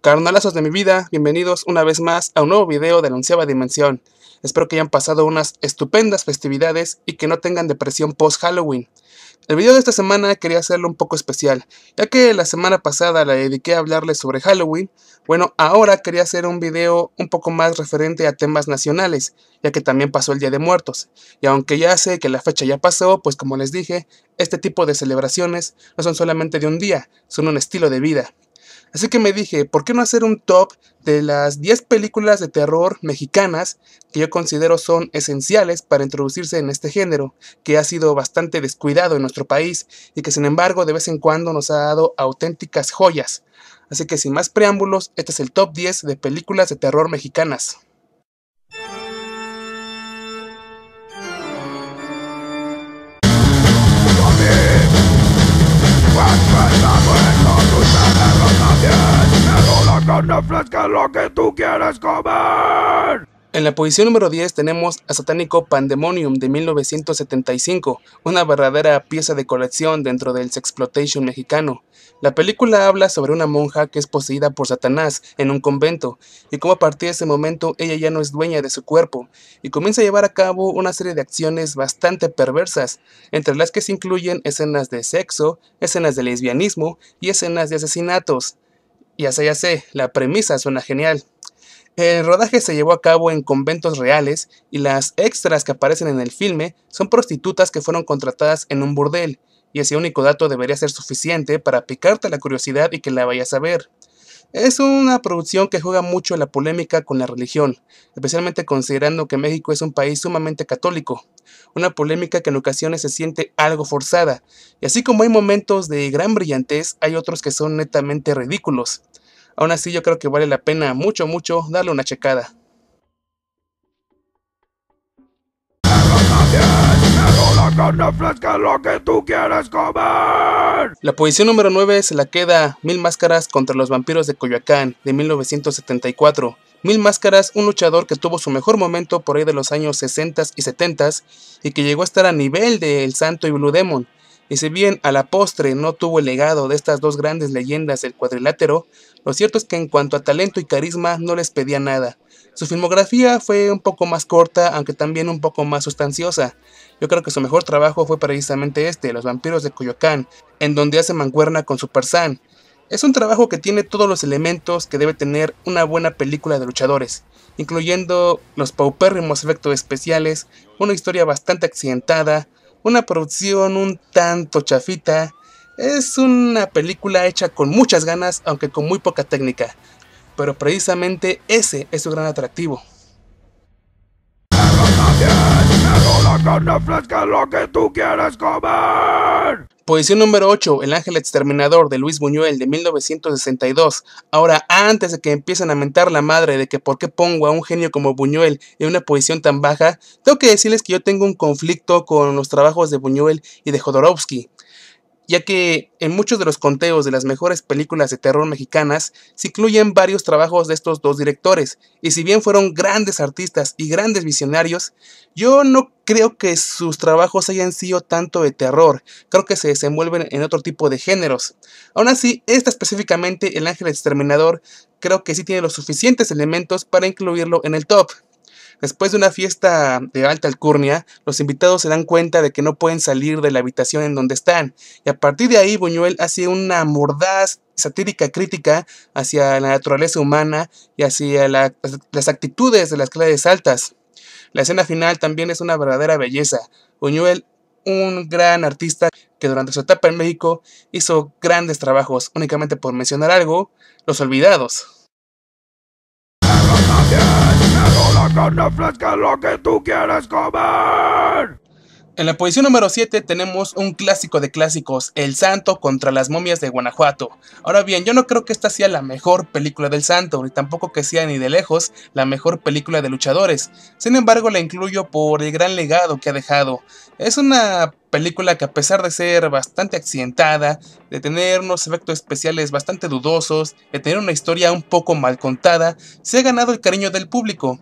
Carnalazos de mi vida, bienvenidos una vez más a un nuevo video de la onceava dimensión. Espero que hayan pasado unas estupendas festividades y que no tengan depresión post Halloween. El video de esta semana quería hacerlo un poco especial, ya que la semana pasada la dediqué a hablarles sobre Halloween, bueno, ahora quería hacer un video un poco más referente a temas nacionales, ya que también pasó el Día de Muertos, y aunque ya sé que la fecha ya pasó, pues como les dije, este tipo de celebraciones no son solamente de un día, son un estilo de vida, Así que me dije, ¿por qué no hacer un top de las 10 películas de terror mexicanas que yo considero son esenciales para introducirse en este género, que ha sido bastante descuidado en nuestro país y que sin embargo de vez en cuando nos ha dado auténticas joyas? Así que sin más preámbulos, este es el top 10 de películas de terror mexicanas. En la posición número 10 tenemos a Satánico Pandemonium de 1975, una verdadera pieza de colección dentro del sexploitation mexicano. La película habla sobre una monja que es poseída por Satanás en un convento, y cómo a partir de ese momento ella ya no es dueña de su cuerpo, y comienza a llevar a cabo una serie de acciones bastante perversas, entre las que se incluyen escenas de sexo, escenas de lesbianismo y escenas de asesinatos. Y así ya sé, la premisa suena genial. El rodaje se llevó a cabo en conventos reales y las extras que aparecen en el filme son prostitutas que fueron contratadas en un burdel, y ese único dato debería ser suficiente para picarte la curiosidad y que la vayas a ver. Es una producción que juega mucho en la polémica con la religión, especialmente considerando que México es un país sumamente católico, una polémica que en ocasiones se siente algo forzada, y así como hay momentos de gran brillantez, hay otros que son netamente ridículos. Aún así yo creo que vale la pena mucho, mucho darle una checada. La posición número 9 se la queda Mil Máscaras contra los Vampiros de Coyoacán de 1974. Mil Máscaras, un luchador que tuvo su mejor momento por ahí de los años 60 y 70 y que llegó a estar a nivel de El Santo y Blue Demon. Y si bien a la postre no tuvo el legado de estas dos grandes leyendas del cuadrilátero, lo cierto es que en cuanto a talento y carisma no les pedía nada. Su filmografía fue un poco más corta, aunque también un poco más sustanciosa. Yo creo que su mejor trabajo fue precisamente este, Los vampiros de Coyoacán, en donde hace manguerna con Super San. Es un trabajo que tiene todos los elementos que debe tener una buena película de luchadores, incluyendo los paupérrimos efectos especiales, una historia bastante accidentada, una producción un tanto chafita. Es una película hecha con muchas ganas, aunque con muy poca técnica pero precisamente ese es su gran atractivo. Posición pues número 8, El Ángel Exterminador de Luis Buñuel de 1962. Ahora, antes de que empiecen a mentar la madre de que por qué pongo a un genio como Buñuel en una posición tan baja, tengo que decirles que yo tengo un conflicto con los trabajos de Buñuel y de Jodorowsky ya que en muchos de los conteos de las mejores películas de terror mexicanas se incluyen varios trabajos de estos dos directores, y si bien fueron grandes artistas y grandes visionarios, yo no creo que sus trabajos hayan sido tanto de terror, creo que se desenvuelven en otro tipo de géneros. Aún así, esta específicamente, El Ángel Exterminador, creo que sí tiene los suficientes elementos para incluirlo en el top. Después de una fiesta de alta alcurnia, los invitados se dan cuenta de que no pueden salir de la habitación en donde están, y a partir de ahí Buñuel hace una mordaz satírica crítica hacia la naturaleza humana y hacia las actitudes de las clases altas. La escena final también es una verdadera belleza. Buñuel, un gran artista que durante su etapa en México hizo grandes trabajos, únicamente por mencionar algo, Los Olvidados. Quiero la carne fresca, lo que tú quieres comer. En la posición número 7 tenemos un clásico de clásicos, El Santo contra las momias de Guanajuato. Ahora bien, yo no creo que esta sea la mejor película del Santo, ni tampoco que sea ni de lejos la mejor película de luchadores. Sin embargo, la incluyo por el gran legado que ha dejado. Es una película que a pesar de ser bastante accidentada, de tener unos efectos especiales bastante dudosos, de tener una historia un poco mal contada, se ha ganado el cariño del público.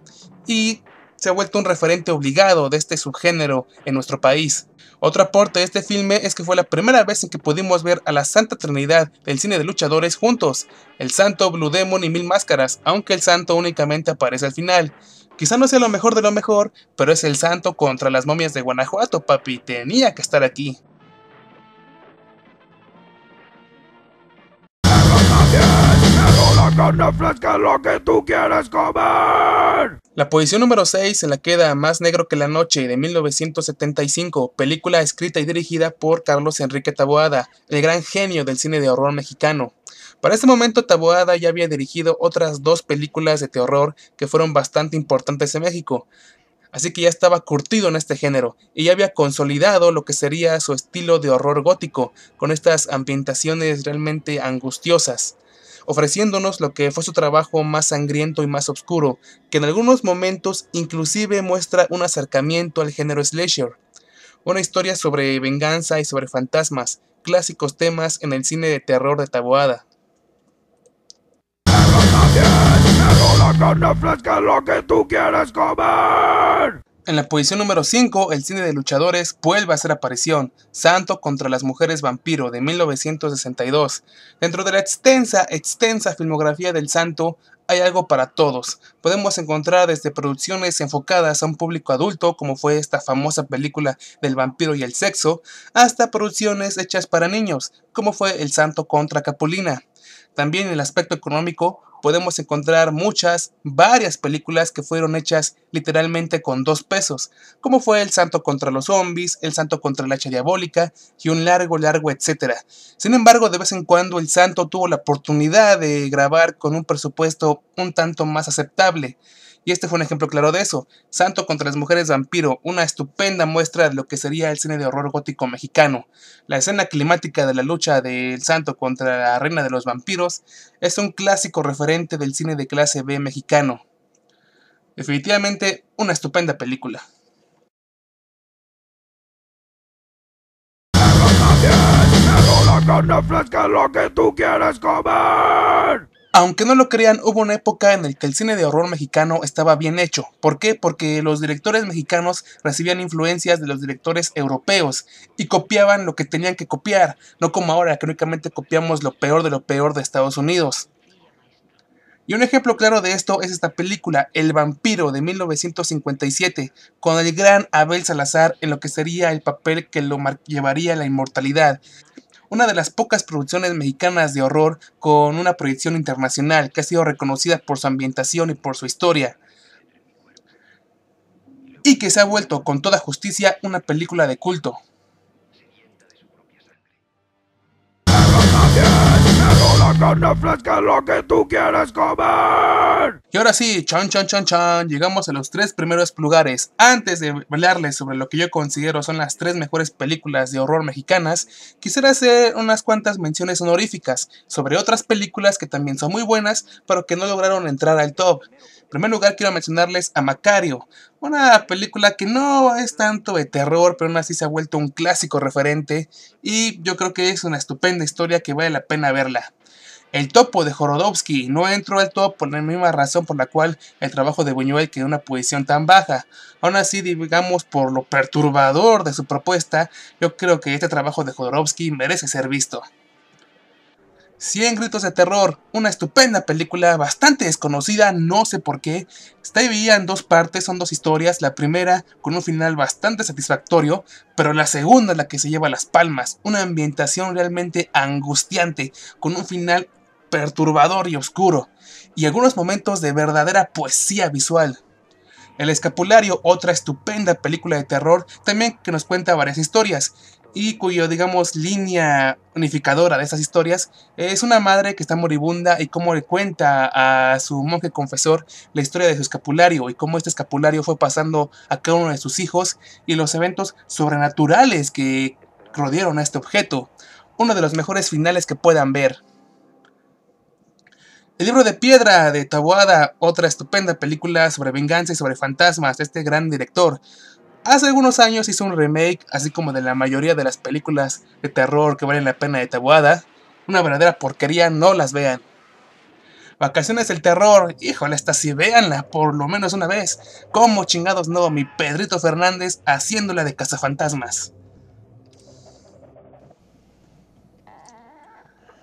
Y se ha vuelto un referente obligado de este subgénero en nuestro país. Otro aporte de este filme es que fue la primera vez en que pudimos ver a la Santa Trinidad del cine de luchadores juntos, el Santo, Blue Demon y Mil Máscaras, aunque el Santo únicamente aparece al final. Quizá no sea lo mejor de lo mejor, pero es el Santo contra las momias de Guanajuato, papi, tenía que estar aquí. La posición número 6 en la queda Más Negro que la Noche de 1975, película escrita y dirigida por Carlos Enrique Taboada, el gran genio del cine de horror mexicano. Para este momento Taboada ya había dirigido otras dos películas de terror que fueron bastante importantes en México, así que ya estaba curtido en este género y ya había consolidado lo que sería su estilo de horror gótico, con estas ambientaciones realmente angustiosas ofreciéndonos lo que fue su trabajo más sangriento y más oscuro, que en algunos momentos inclusive muestra un acercamiento al género slasher. Una historia sobre venganza y sobre fantasmas, clásicos temas en el cine de terror de Taboada. En la posición número 5, el cine de luchadores vuelve a hacer aparición, Santo contra las mujeres vampiro de 1962. Dentro de la extensa, extensa filmografía del Santo, hay algo para todos. Podemos encontrar desde producciones enfocadas a un público adulto, como fue esta famosa película del vampiro y el sexo, hasta producciones hechas para niños, como fue El Santo contra Capulina. También el aspecto económico, podemos encontrar muchas, varias películas que fueron hechas literalmente con dos pesos, como fue El Santo contra los Zombies, El Santo contra la Hacha Diabólica y un largo, largo etcétera. Sin embargo, de vez en cuando El Santo tuvo la oportunidad de grabar con un presupuesto un tanto más aceptable. Y este fue un ejemplo claro de eso. Santo contra las mujeres vampiro, una estupenda muestra de lo que sería el cine de horror gótico mexicano. La escena climática de la lucha del santo contra la reina de los vampiros es un clásico referente del cine de clase B mexicano. Definitivamente una estupenda película. lo que tú aunque no lo crean, hubo una época en la que el cine de horror mexicano estaba bien hecho. ¿Por qué? Porque los directores mexicanos recibían influencias de los directores europeos y copiaban lo que tenían que copiar, no como ahora que únicamente copiamos lo peor de lo peor de Estados Unidos. Y un ejemplo claro de esto es esta película, El vampiro de 1957, con el gran Abel Salazar en lo que sería el papel que lo llevaría a la inmortalidad una de las pocas producciones mexicanas de horror con una proyección internacional que ha sido reconocida por su ambientación y por su historia, y que se ha vuelto con toda justicia una película de culto. No lo que tú quieres comer. Y ahora sí, chan, chan, chan, chan, llegamos a los tres primeros lugares. Antes de hablarles sobre lo que yo considero son las tres mejores películas de horror mexicanas, quisiera hacer unas cuantas menciones honoríficas sobre otras películas que también son muy buenas, pero que no lograron entrar al top. En primer lugar, quiero mencionarles a Macario, una película que no es tanto de terror, pero aún así se ha vuelto un clásico referente y yo creo que es una estupenda historia que vale la pena verla. El topo de Jorodowski no entró al top por la misma razón por la cual el trabajo de Buñuel quedó en una posición tan baja. Aún así, digamos, por lo perturbador de su propuesta, yo creo que este trabajo de Jodorowsky merece ser visto. 100 gritos de terror, una estupenda película bastante desconocida, no sé por qué. Está dividida en dos partes, son dos historias, la primera con un final bastante satisfactorio, pero la segunda la que se lleva las palmas, una ambientación realmente angustiante, con un final perturbador y oscuro, y algunos momentos de verdadera poesía visual. El Escapulario, otra estupenda película de terror, también que nos cuenta varias historias, y cuyo, digamos, línea unificadora de esas historias es una madre que está moribunda y cómo le cuenta a su monje confesor la historia de su escapulario y cómo este escapulario fue pasando a cada uno de sus hijos y los eventos sobrenaturales que rodearon a este objeto. Uno de los mejores finales que puedan ver. El libro de piedra de Tabuada, otra estupenda película sobre venganza y sobre fantasmas de este gran director. Hace algunos años hizo un remake, así como de la mayoría de las películas de terror que valen la pena de Tabuada. Una verdadera porquería, no las vean. Vacaciones del terror, híjole, hasta si véanla por lo menos una vez. Como chingados no, mi Pedrito Fernández haciéndola de cazafantasmas.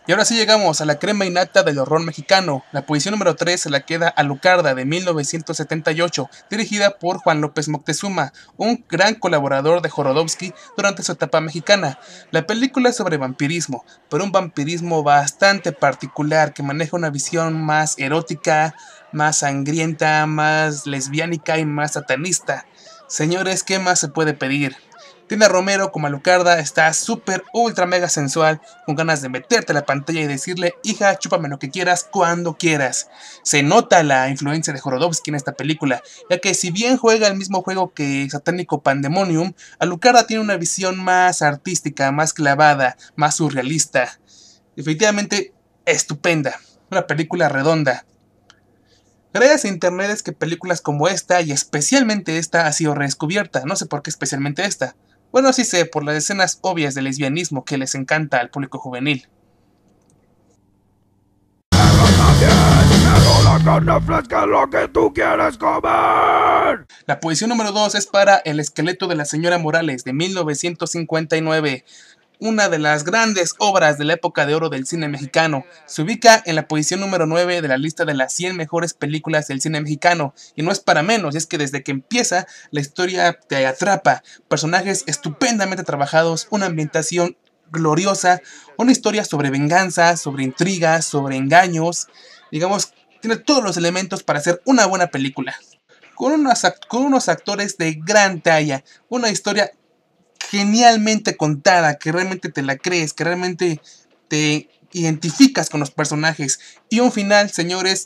Y ahora sí llegamos a la crema innata del horror mexicano. La posición número 3 se la queda a Lucarda de 1978, dirigida por Juan López Moctezuma, un gran colaborador de Jorodowski durante su etapa mexicana. La película es sobre vampirismo, pero un vampirismo bastante particular que maneja una visión más erótica, más sangrienta, más lesbiánica y más satanista. Señores, ¿qué más se puede pedir? Tina Romero como Alucarda está súper, ultra, mega sensual, con ganas de meterte a la pantalla y decirle, hija, chúpame lo que quieras, cuando quieras. Se nota la influencia de Jorodowski en esta película, ya que si bien juega el mismo juego que Satánico Pandemonium, Alucarda tiene una visión más artística, más clavada, más surrealista. Definitivamente estupenda, una película redonda, Gracias a internet es que películas como esta y especialmente esta ha sido redescubierta. No sé por qué especialmente esta. Bueno, sí sé, por las escenas obvias del lesbianismo que les encanta al público juvenil. La posición número 2 es para El esqueleto de la señora Morales de 1959, una de las grandes obras de la época de oro del cine mexicano. Se ubica en la posición número 9 de la lista de las 100 mejores películas del cine mexicano, y no es para menos, es que desde que empieza la historia te atrapa, personajes estupendamente trabajados, una ambientación gloriosa, una historia sobre venganza, sobre intrigas, sobre engaños, digamos, tiene todos los elementos para hacer una buena película. Con unos, con unos actores de gran talla, una historia genialmente contada, que realmente te la crees, que realmente te identificas con los personajes. Y un final, señores,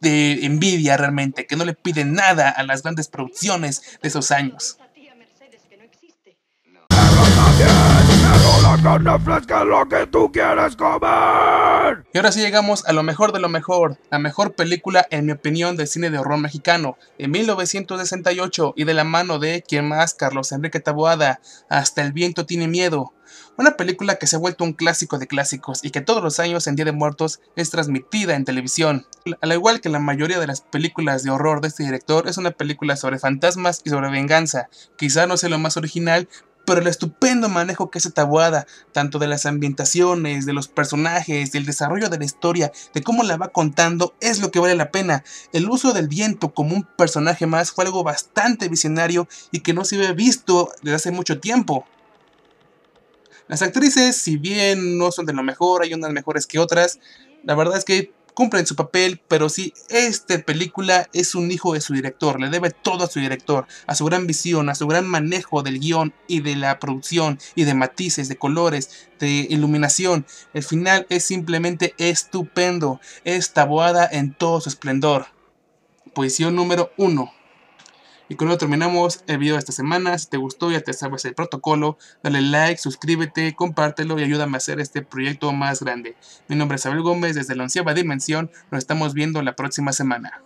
de envidia realmente, que no le piden nada a las grandes producciones de esos años. lo que tú Y ahora sí llegamos a lo mejor de lo mejor, la mejor película en mi opinión del cine de horror mexicano, En 1968 y de la mano de quien más, Carlos Enrique Taboada, Hasta el viento tiene miedo. Una película que se ha vuelto un clásico de clásicos y que todos los años en Día de Muertos es transmitida en televisión. Al igual que la mayoría de las películas de horror de este director, es una película sobre fantasmas y sobre venganza. Quizá no sea lo más original, pero el estupendo manejo que hace Tabuada, tanto de las ambientaciones, de los personajes, del desarrollo de la historia, de cómo la va contando, es lo que vale la pena. El uso del viento como un personaje más fue algo bastante visionario y que no se había visto desde hace mucho tiempo. Las actrices, si bien no son de lo mejor, hay unas mejores que otras, la verdad es que cumplen su papel, pero sí, esta película es un hijo de su director, le debe todo a su director, a su gran visión, a su gran manejo del guión y de la producción y de matices, de colores, de iluminación. El final es simplemente estupendo, es taboada en todo su esplendor. Posición número 1. Y con ello terminamos el video de esta semana. Si te gustó, ya te sabes el protocolo. Dale like, suscríbete, compártelo y ayúdame a hacer este proyecto más grande. Mi nombre es Abel Gómez desde la onceava dimensión. Nos estamos viendo la próxima semana.